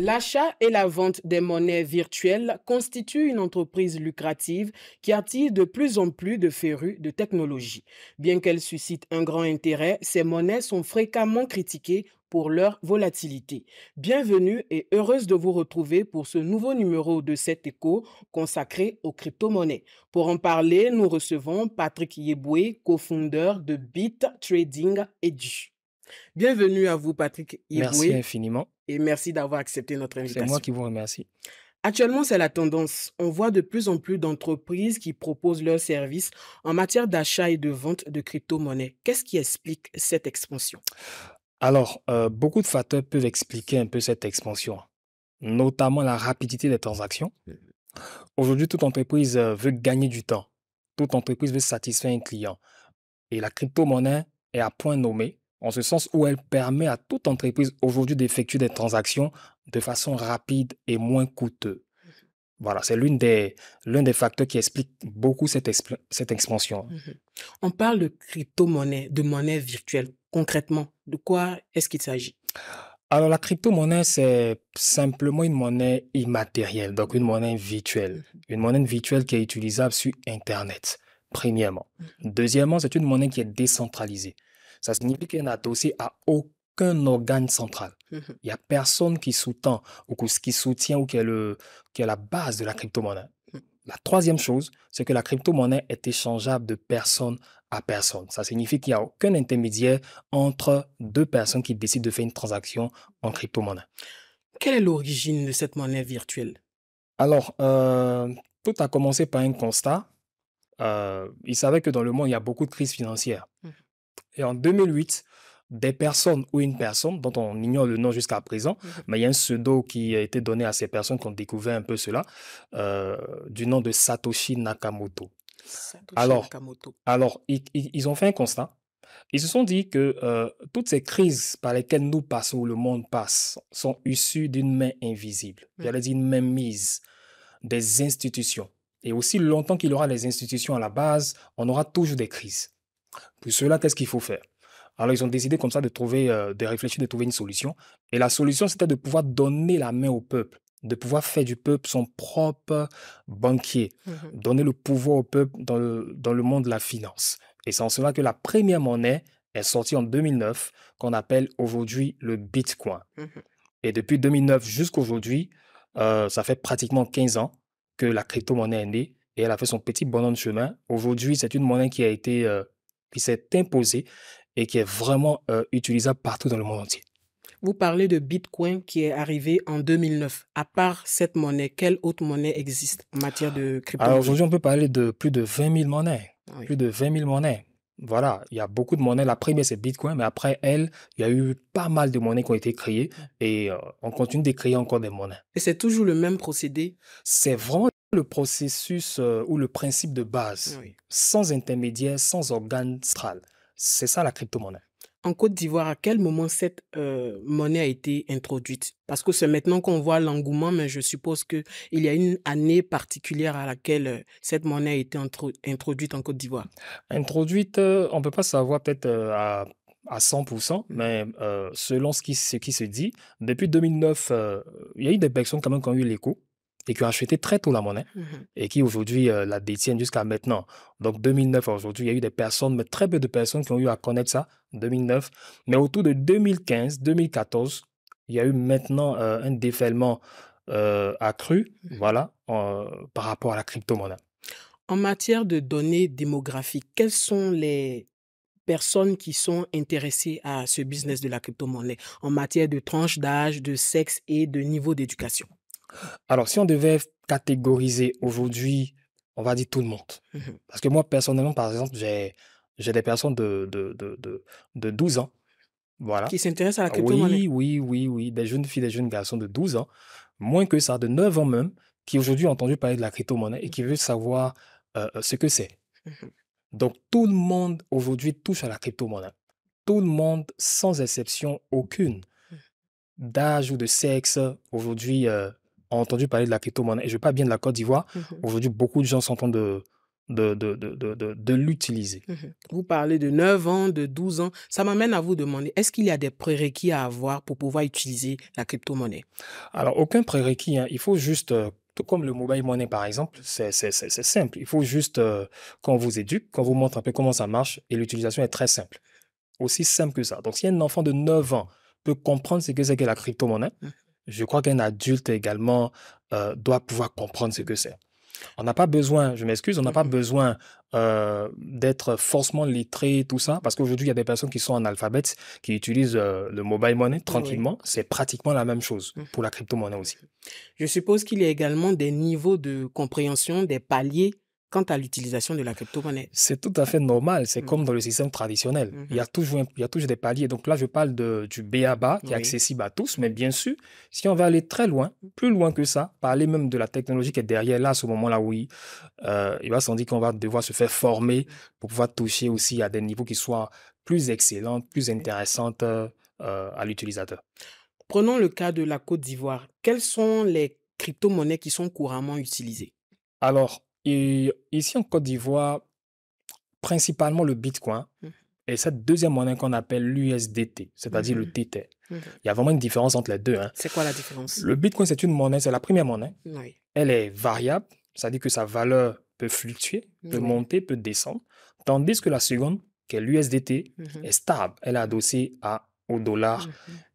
L'achat et la vente des monnaies virtuelles constituent une entreprise lucrative qui attire de plus en plus de férus de technologie. Bien qu'elles suscitent un grand intérêt, ces monnaies sont fréquemment critiquées pour leur volatilité. Bienvenue et heureuse de vous retrouver pour ce nouveau numéro de cet écho consacré aux crypto-monnaies. Pour en parler, nous recevons Patrick Yeboué, cofondeur de Bit Trading Edu. Bienvenue à vous, Patrick Merci infiniment. Et merci d'avoir accepté notre invitation. C'est moi qui vous remercie. Actuellement, c'est la tendance. On voit de plus en plus d'entreprises qui proposent leurs services en matière d'achat et de vente de crypto-monnaies. Qu'est-ce qui explique cette expansion Alors, euh, beaucoup de facteurs peuvent expliquer un peu cette expansion, notamment la rapidité des transactions. Aujourd'hui, toute entreprise euh, veut gagner du temps. Toute entreprise veut satisfaire un client. Et la crypto-monnaie est à point nommé en ce sens où elle permet à toute entreprise aujourd'hui d'effectuer des transactions de façon rapide et moins coûteuse. Mhm. Voilà, c'est l'un des, des facteurs qui explique beaucoup cette, cette expansion. Mhm. On parle de crypto-monnaie, de monnaie virtuelle. Concrètement, de quoi est-ce qu'il s'agit Alors, la crypto-monnaie, c'est simplement une monnaie immatérielle, donc une monnaie virtuelle. Mhm. Une monnaie virtuelle qui est utilisable sur Internet, premièrement. Deuxièmement, c'est une monnaie qui est décentralisée. Ça signifie qu'elle a adossé à aucun organe central. Mmh il n'y a personne qui sous-tend ou qui soutient ou qui est, le, qui est la base de la crypto-monnaie. Mmh. La troisième chose, c'est que la crypto-monnaie est échangeable de personne à personne. Ça signifie qu'il n'y a aucun intermédiaire entre deux personnes qui décident de faire une transaction en crypto-monnaie. Quelle est l'origine de cette monnaie virtuelle Alors, euh, tout a commencé par un constat. Ils euh, il savait que dans le monde, il y a beaucoup de crises financières. Mmh. Et en 2008, des personnes ou une personne dont on ignore le nom jusqu'à présent, mhm. mais il y a un pseudo qui a été donné à ces personnes qui ont découvert un peu cela, euh, du nom de Satoshi Nakamoto. alors, alors ils, ils, ont fait un constat. Ils se sont dit que euh, toutes ces crises par lesquelles nous passons, ou le monde passe, sont issues d'une main invisible. Mmh. J'allais dire une main mise des institutions. Et aussi longtemps qu'il y aura les institutions à la base, on aura toujours des crises. Pour cela, qu'est-ce qu'il faut faire Alors, ils ont décidé comme ça de trouver, euh, de réfléchir, de trouver une solution. Et la solution, c'était de pouvoir donner la main au peuple de pouvoir faire du peuple son propre banquier, mmh donner le pouvoir au peuple dans le, dans le monde de la finance. Et c'est en cela que la première monnaie est sortie en 2009, qu'on appelle aujourd'hui le Bitcoin. Mmh et depuis 2009 jusqu'aujourd'hui, euh, ça fait pratiquement 15 ans que la crypto-monnaie est née et elle a fait son petit bonhomme de chemin. Aujourd'hui, c'est une monnaie qui a été euh, qui s'est imposé et qui est vraiment euh, utilisable partout dans le monde entier. Vous parlez de Bitcoin qui est arrivé en 2009. À part cette monnaie, quelle autre monnaie existe en matière de crypto Alors aujourd'hui, on peut parler de plus de 20 000 monnaies. Plus de 20 000 monnaies. Voilà, il y a beaucoup de monnaies. La première, c'est Bitcoin, mais après elle, il y a eu pas mal de monnaies qui ont été créées et euh, on continue de créer encore des monnaies. Et c'est toujours le même procédé C'est vraiment le processus euh, ou le principe de base, sans intermédiaire, sans organe stral. C'est ça la crypto-monnaie. En Côte d'Ivoire, à quel moment cette euh, monnaie a été introduite Parce que c'est maintenant qu'on voit l'engouement, mais je suppose qu'il y a une année particulière à laquelle euh, cette monnaie a été introduite en Côte d'Ivoire. Introduite, on ne peut pas savoir peut-être à 100%, mais selon ce qui, ce qui se dit, depuis 2009, il y a eu des personnes quand même qui ont eu l'écho et qui ont acheté très tôt la monnaie mmh et qui aujourd'hui euh, la détiennent jusqu'à maintenant. Donc 2009 aujourd'hui, il y a eu des personnes, mais très peu de personnes qui ont eu à connaître ça, 2009. Mais autour de 2015-2014, il y a eu maintenant euh, un défèlement euh, accru mmh voilà, par rapport à la crypto-monnaie. En matière de données démographiques, quelles sont les personnes qui sont intéressées à ce business de la crypto-monnaie en matière de tranche d'âge, de sexe et de niveau d'éducation alors, si on devait catégoriser aujourd'hui, on va dire tout le monde. Mmh Parce que moi, personnellement, par exemple, j'ai des personnes de, de, de, 12 ans voilà. qui s'intéressent à la crypto-monnaie. Oui, oui, oui, oui. Des jeunes filles, des jeunes garçons de 12 ans, moins que ça, de 9 ans même, qui aujourd'hui ont entendu parler de la crypto-monnaie et qui veulent savoir euh, ce que c'est. Mmh Donc, tout le monde aujourd'hui touche à la crypto-monnaie. Tout le monde, sans exception aucune, mmh. d'âge ou de sexe, aujourd'hui, euh, ont entendu parler de la crypto-monnaie. Et je ne pas bien de la Côte d'Ivoire. Mm-hmm. Aujourd'hui, beaucoup de gens s'entendent de, de, de, l'utiliser. Mm-hmm. Vous parlez de 9 ans, de 12 ans. Ça m'amène à vous demander, est-ce qu'il y a des prérequis à avoir pour pouvoir utiliser la crypto-monnaie Alors, aucun prérequis. Hein. Il faut juste... Euh, comme le mobile money par exemple, c'est simple. Il faut juste euh, qu'on vous éduque, qu'on vous montre un peu comment ça marche et l'utilisation est très simple. Aussi simple que ça. Donc si un enfant de 9 ans peut comprendre ce que c'est que la crypto-monnaie, mm-hmm je crois qu'un adulte également euh, doit pouvoir comprendre ce que c'est. On n'a pas besoin, je m'excuse, on n'a pas besoin euh, d'être forcément lettré, tout ça, parce qu'aujourd'hui, il y a des personnes qui sont en alphabet, qui utilisent euh, le mobile money tranquillement. C'est pratiquement la même chose mm. pour la crypto-monnaie aussi. Je suppose qu'il y a également des niveaux de compréhension, des paliers quant à l'utilisation de la crypto-monnaie. C'est tout à fait normal. C'est mm. comme dans le système traditionnel. Il, y a mm-hmm. toujours, a des paliers. Donc là, je parle de, du BABA qui est accessible à tous. Mais bien sûr, si on va aller très loin, plus loin que ça, parler même de la technologie qui est derrière là, à ce moment-là, oui, euh, il va sans dire qu'on va devoir se faire former pour pouvoir toucher aussi à des niveaux qui soient plus excellents, plus intéressants euh, à l'utilisateur. Prenons le cas de la Côte d'Ivoire. Quelles sont les crypto-monnaies qui sont couramment utilisées Alors, et ici en Côte d'Ivoire, principalement le Bitcoin mmh. et cette deuxième monnaie qu'on appelle l'USDT, c'est-à-dire le TT. Mmh mmh Il y a vraiment une différence entre les deux. Hein. C'est quoi la différence Le Bitcoin, c'est une monnaie, c'est la première monnaie. Elle est variable, c'est-à-dire que sa valeur peut fluctuer, peut monter, peut descendre, tandis que la seconde, qui est l'USDT, est stable. Elle est adossée au dollar,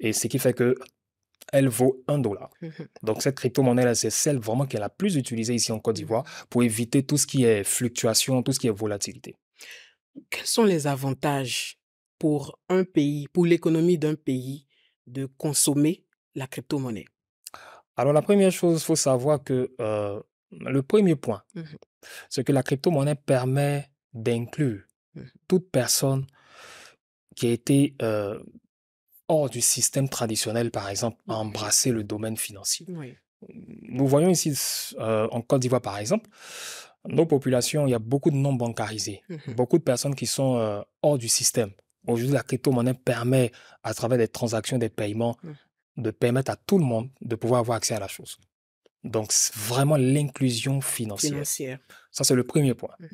et ce qui fait que elle vaut 1 dollar. Mhm. Donc cette crypto-monnaie, là, c'est celle vraiment qu'elle la plus utilisée ici en Côte mhm. d'Ivoire pour éviter tout ce qui est fluctuation, tout ce qui est volatilité. Quels sont les avantages pour un pays, pour l'économie d'un pays, de consommer la crypto-monnaie Alors la première chose, il faut savoir que euh, le premier point, mhm. c'est que la crypto-monnaie permet d'inclure toute personne qui a été euh, hors du système traditionnel, par exemple, à embrasser le domaine financier. Nous voyons ici, euh, en Côte d'Ivoire, par exemple, nos populations, il y a beaucoup de non bancarisés, mhm. beaucoup de personnes qui sont euh, hors du système. Aujourd'hui, la crypto-monnaie permet, à travers des transactions, des paiements, mhm. de permettre à tout le monde de pouvoir avoir accès à la chose. Donc, vraiment l'inclusion financière. Ça, c'est le premier point. Mhm.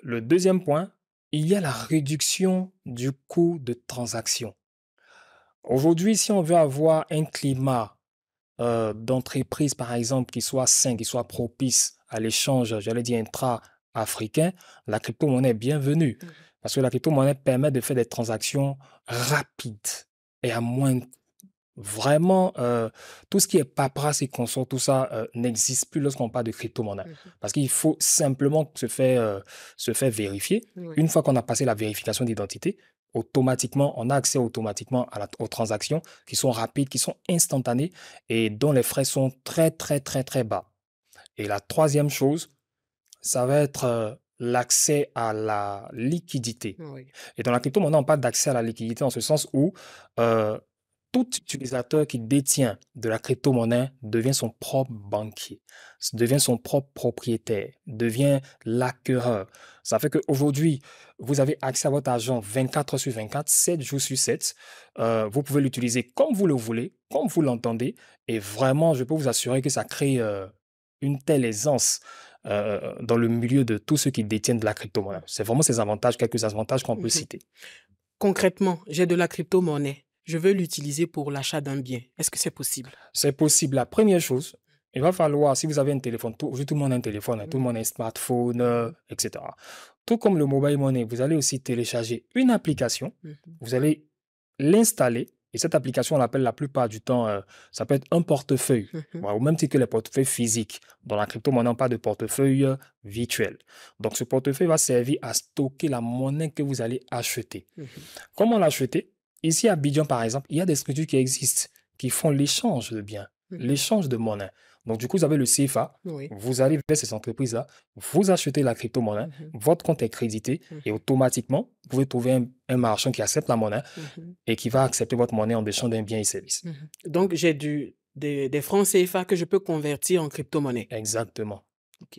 Le deuxième point, il y a la réduction du coût de transaction. Aujourd'hui, si on veut avoir un climat euh, d'entreprise, par exemple, qui soit sain, qui soit propice à l'échange, j'allais dire intra-africain, la crypto-monnaie est bienvenue. Mmh Parce que la crypto-monnaie permet de faire des transactions rapides et à moins Vraiment, euh, tout ce qui est paperasse et consort, tout ça euh, n'existe plus lorsqu'on parle de crypto-monnaie. Mmh Parce qu'il faut simplement se faire, se vérifier. Une fois qu'on a passé la vérification d'identité, automatiquement, on a accès automatiquement à aux transactions qui sont rapides, qui sont instantanées et dont les frais sont très, très, très, très bas. Et la troisième chose, ça va être euh, l'accès à la liquidité. Et dans la crypto, maintenant, on parle d'accès à la liquidité en ce sens où euh, tout utilisateur qui détient de la crypto-monnaie devient son propre banquier, devient son propre propriétaire, devient l'acquéreur. Ça fait qu'aujourd'hui, vous avez accès à votre argent 24 heures sur 24, 7 jours sur 7. Euh, vous pouvez l'utiliser comme vous le voulez, comme vous l'entendez. Et vraiment, je peux vous assurer que ça crée euh, une telle aisance. Euh, dans le milieu de tous ceux qui détiennent de la crypto-monnaie. C'est vraiment ces avantages, quelques avantages qu'on peut mhm. citer. Concrètement, j'ai de la crypto-monnaie je veux l'utiliser pour l'achat d'un bien. Est-ce que c'est possible C'est possible. La première chose, il va falloir, si vous avez un téléphone, tout, tout le monde a un téléphone, mm. tout le monde a un smartphone, euh, etc. Tout comme le mobile money, vous allez aussi télécharger une application, mm-hmm. vous allez l'installer, et cette application, on l'appelle la plupart du temps, euh, ça peut être un portefeuille, mm-hmm. ou au même titre que les portefeuilles physiques. Dans la crypto-monnaie, on pas de portefeuille euh, virtuel. Donc, ce portefeuille va servir à stocker la monnaie que vous allez acheter. Mm-hmm. Comment l'acheter Ici, à Bidjan, par exemple, il y a des structures qui existent, qui font l'échange de biens, mmh. l'échange de monnaie. Donc, du coup, vous avez le CFA, vous allez vers ces entreprises-là, vous achetez la crypto-monnaie, mmh votre compte est crédité mmh. et automatiquement, vous pouvez trouver un, marchand qui accepte la monnaie et qui va accepter votre monnaie en échange d'un bien et service. Donc, j'ai des francs CFA que je peux convertir en crypto-monnaie. Exactement.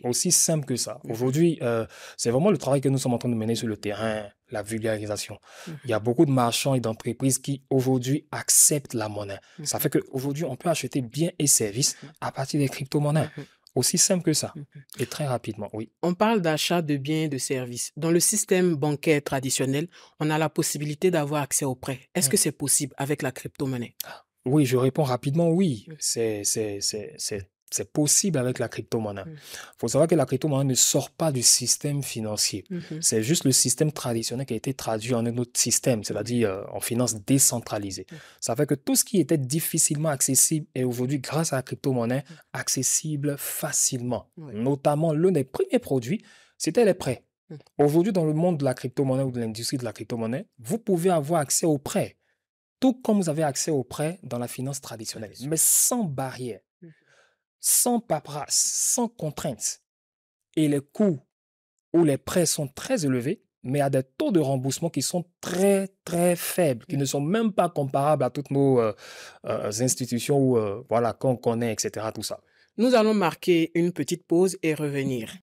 Aussi simple que ça. Aujourd'hui, euh, c'est vraiment le travail que nous sommes en train de mener sur le terrain, la vulgarisation. Mm. Il y a beaucoup de marchands et d'entreprises qui aujourd'hui acceptent la monnaie. Mm. Ça fait qu'aujourd'hui, on peut acheter biens et services mm. à partir des crypto-monnaies. Mm-hmm. Aussi simple que ça. Mm-hmm. Et très rapidement, oui. On parle d'achat de biens et de services. Dans le système bancaire traditionnel, on a la possibilité d'avoir accès aux prêts. Est-ce que c'est possible avec la crypto-monnaie oui, je réponds rapidement, oui. C'est c'est possible avec la crypto-monnaie. Il mm. faut savoir que la crypto-monnaie ne sort pas du système financier. Mm-hmm. C'est juste le système traditionnel qui a été traduit en un autre système, c'est-à-dire euh, en finance décentralisée. Mm. Ça fait que tout ce qui était difficilement accessible est aujourd'hui, grâce à la crypto-monnaie, mm. accessible facilement. Notamment, l'un des premiers produits, c'était les prêts. Aujourd'hui, dans le monde de la crypto-monnaie ou de l'industrie de la crypto-monnaie, vous pouvez avoir accès aux prêts, tout comme vous avez accès aux prêts dans la finance traditionnelle, mais sans barrière sans paperasse, sans contraintes, Et les coûts ou les prêts sont très élevés, mais à des taux de remboursement qui sont très, très faibles, qui ne sont même pas comparables à toutes nos euh, euh, institutions euh, voilà, qu'on connaît, etc., tout ça. Nous allons marquer une petite pause et revenir.